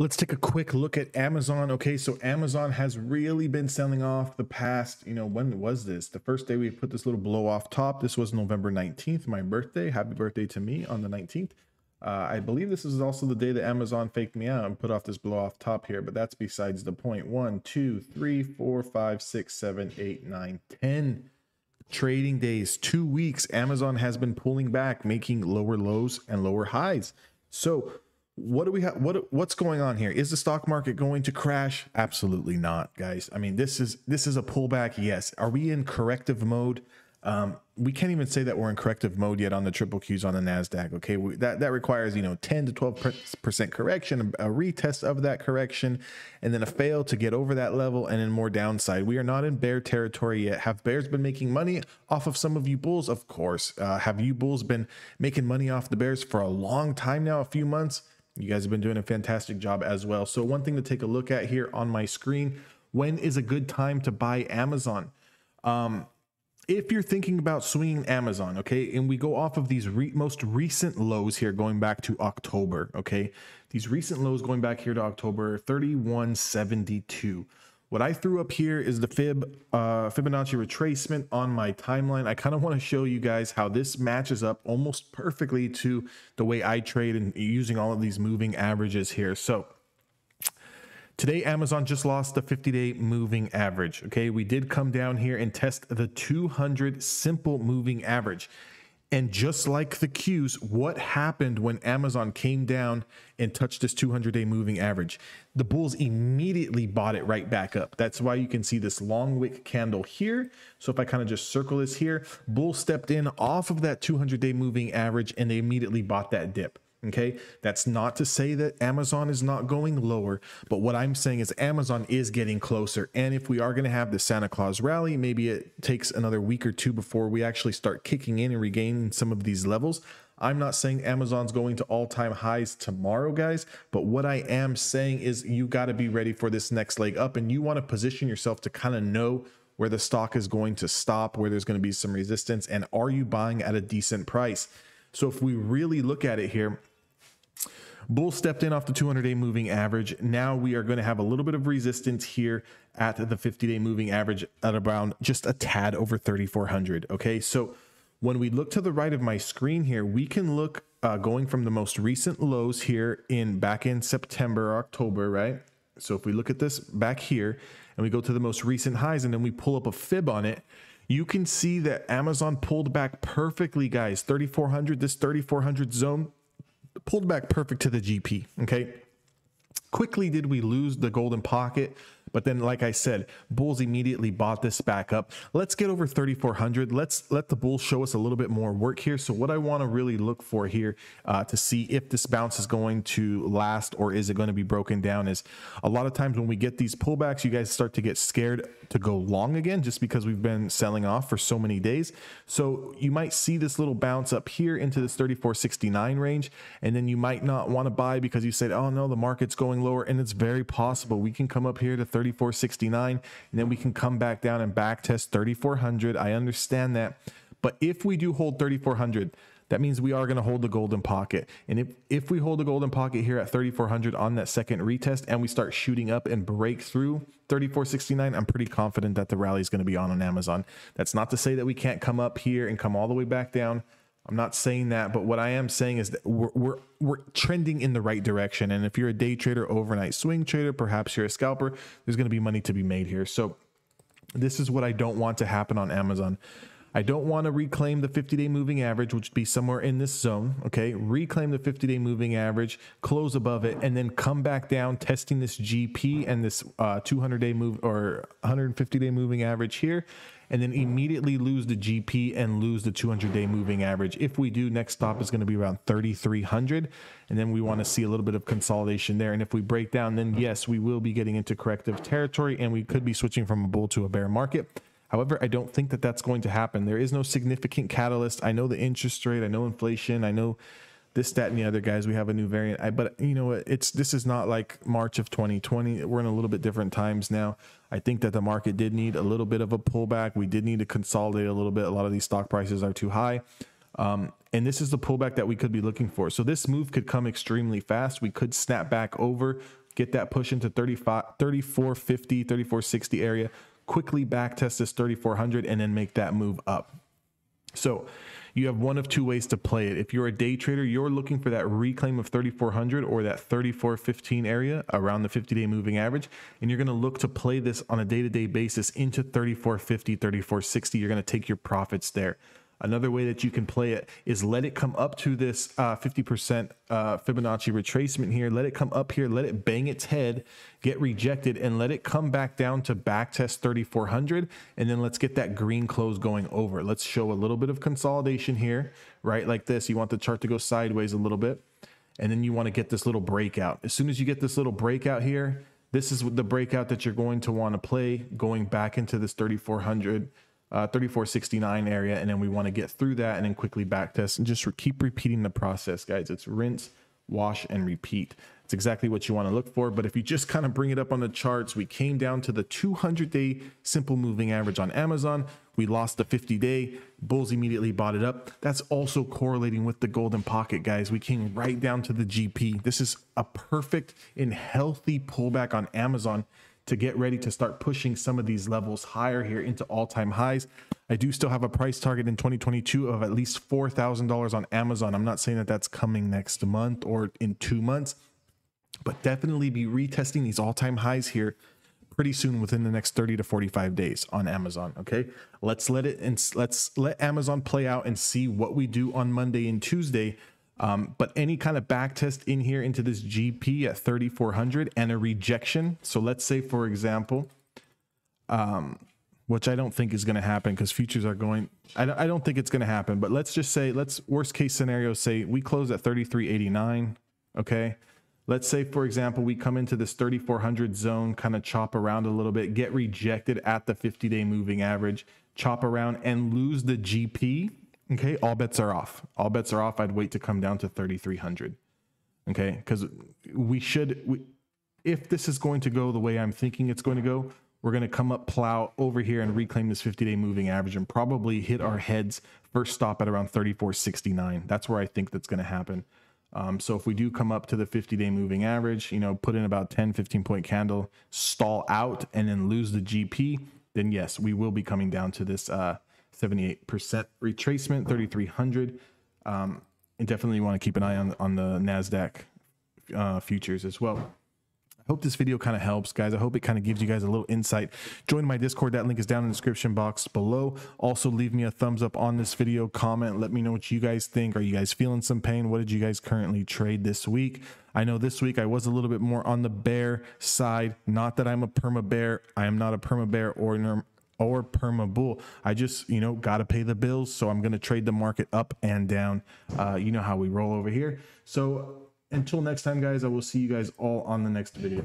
Let's take a quick look at Amazon. Okay, so Amazon has really been selling off the past, you know, when was this? The first day we put this little blow off top. This was November 19th, my birthday. Happy birthday to me on the 19th. Uh, I believe this is also the day that Amazon faked me out and put off this blow off top here, but that's besides the point. One, two, three, four, five, six, seven, eight, nine, ten trading days, two weeks. Amazon has been pulling back, making lower lows and lower highs. So what do we have what what's going on here is the stock market going to crash absolutely not guys i mean this is this is a pullback yes are we in corrective mode um, we can't even say that we're in corrective mode yet on the triple qs on the nasdaq okay we, that that requires you know 10 to 12 percent correction a retest of that correction and then a fail to get over that level and then more downside we are not in bear territory yet have bears been making money off of some of you bulls of course uh, have you bulls been making money off the bears for a long time now a few months you guys have been doing a fantastic job as well. So one thing to take a look at here on my screen, when is a good time to buy Amazon? Um, if you're thinking about swinging Amazon, okay, and we go off of these re most recent lows here going back to October, okay, these recent lows going back here to October 3172. What I threw up here is the Fib uh, Fibonacci retracement on my timeline. I kind of want to show you guys how this matches up almost perfectly to the way I trade and using all of these moving averages here. So Today, Amazon just lost the 50 day moving average. Okay, we did come down here and test the 200 simple moving average. And just like the cues, what happened when Amazon came down and touched this 200 day moving average? The bulls immediately bought it right back up. That's why you can see this long wick candle here. So if I kind of just circle this here, bull stepped in off of that 200 day moving average and they immediately bought that dip. Okay. That's not to say that Amazon is not going lower, but what I'm saying is Amazon is getting closer. And if we are going to have the Santa Claus rally, maybe it takes another week or two before we actually start kicking in and regaining some of these levels. I'm not saying Amazon's going to all time highs tomorrow, guys, but what I am saying is you got to be ready for this next leg up and you want to position yourself to kind of know where the stock is going to stop, where there's going to be some resistance, and are you buying at a decent price? So if we really look at it here, Bull stepped in off the 200 day moving average. Now we are going to have a little bit of resistance here at the 50 day moving average at around just a tad over 3,400. Okay, so when we look to the right of my screen here, we can look uh, going from the most recent lows here in back in September, October, right? So if we look at this back here and we go to the most recent highs and then we pull up a fib on it, you can see that Amazon pulled back perfectly, guys. 3,400, this 3,400 zone pulled back perfect to the GP. Okay. Quickly did we lose the golden pocket but then, like I said, bulls immediately bought this back up. Let's get over 3,400. Let's let the bulls show us a little bit more work here. So what I want to really look for here uh, to see if this bounce is going to last or is it going to be broken down is a lot of times when we get these pullbacks, you guys start to get scared to go long again just because we've been selling off for so many days. So you might see this little bounce up here into this 3469 range, and then you might not want to buy because you said, oh no, the market's going lower. And it's very possible we can come up here to 3469. And then we can come back down and back test 3400. I understand that. But if we do hold 3400, that means we are going to hold the golden pocket. And if, if we hold the golden pocket here at 3,400 on that second retest and we start shooting up and break through 3,469, I'm pretty confident that the rally is going to be on on Amazon. That's not to say that we can't come up here and come all the way back down I'm not saying that, but what I am saying is that we're, we're, we're trending in the right direction. And if you're a day trader, overnight swing trader, perhaps you're a scalper, there's going to be money to be made here. So this is what I don't want to happen on Amazon. I don't want to reclaim the 50 day moving average, which would be somewhere in this zone. Okay. Reclaim the 50 day moving average, close above it, and then come back down, testing this GP and this uh, 200 day move or 150 day moving average here and then immediately lose the GP and lose the 200 day moving average. If we do, next stop is going to be around 3,300. And then we want to see a little bit of consolidation there. And if we break down, then yes, we will be getting into corrective territory and we could be switching from a bull to a bear market. However, I don't think that that's going to happen. There is no significant catalyst. I know the interest rate, I know inflation, I know this, that, and the other guys. We have a new variant. I, but you know what? It's this is not like March of 2020. We're in a little bit different times now. I think that the market did need a little bit of a pullback. We did need to consolidate a little bit. A lot of these stock prices are too high. Um, and this is the pullback that we could be looking for. So this move could come extremely fast. We could snap back over, get that push into 35, 3450, 3460 area, quickly back test this 3400 and then make that move up. So you have one of two ways to play it. If you're a day trader, you're looking for that reclaim of 3400 or that 3415 area around the 50 day moving average. And you're going to look to play this on a day to day basis into 3450, 3460. You're going to take your profits there. Another way that you can play it is let it come up to this uh, 50% uh, Fibonacci retracement here. Let it come up here, let it bang its head, get rejected, and let it come back down to backtest 3400. And then let's get that green close going over. Let's show a little bit of consolidation here, right? Like this, you want the chart to go sideways a little bit. And then you want to get this little breakout. As soon as you get this little breakout here, this is the breakout that you're going to want to play going back into this 3400 uh, 3469 area. And then we want to get through that and then quickly back test and just re keep repeating the process, guys. It's rinse, wash, and repeat. It's exactly what you want to look for. But if you just kind of bring it up on the charts, we came down to the 200 day simple moving average on Amazon. We lost the 50 day. Bulls immediately bought it up. That's also correlating with the golden pocket, guys. We came right down to the GP. This is a perfect and healthy pullback on Amazon to get ready to start pushing some of these levels higher here into all time highs. I do still have a price target in 2022 of at least $4,000 on Amazon. I'm not saying that that's coming next month or in two months, but definitely be retesting these all time highs here pretty soon within the next 30 to 45 days on Amazon. Okay. Let's let it and let's let Amazon play out and see what we do on Monday and Tuesday um, but any kind of back test in here into this GP at 3,400 and a rejection. So let's say, for example, um, which I don't think is going to happen because futures are going, I don't, I don't think it's going to happen. But let's just say, let's worst case scenario, say we close at 33.89. Okay. Let's say, for example, we come into this 3,400 zone, kind of chop around a little bit, get rejected at the 50 day moving average, chop around and lose the GP Okay, all bets are off. All bets are off. I'd wait to come down to 3,300. Okay, because we should, we, if this is going to go the way I'm thinking it's going to go, we're going to come up, plow over here, and reclaim this 50 day moving average and probably hit our heads first stop at around 34.69. That's where I think that's going to happen. Um, so if we do come up to the 50 day moving average, you know, put in about 10, 15 point candle, stall out, and then lose the GP, then yes, we will be coming down to this. Uh, 78% retracement, 3,300. Um, and definitely want to keep an eye on, on the NASDAQ uh, futures as well. I hope this video kind of helps, guys. I hope it kind of gives you guys a little insight. Join my Discord. That link is down in the description box below. Also, leave me a thumbs up on this video, comment. Let me know what you guys think. Are you guys feeling some pain? What did you guys currently trade this week? I know this week I was a little bit more on the bear side. Not that I'm a perma bear. I am not a perma bear or or perma bull. I just, you know, got to pay the bills. So I'm going to trade the market up and down. Uh, you know how we roll over here. So until next time, guys, I will see you guys all on the next video.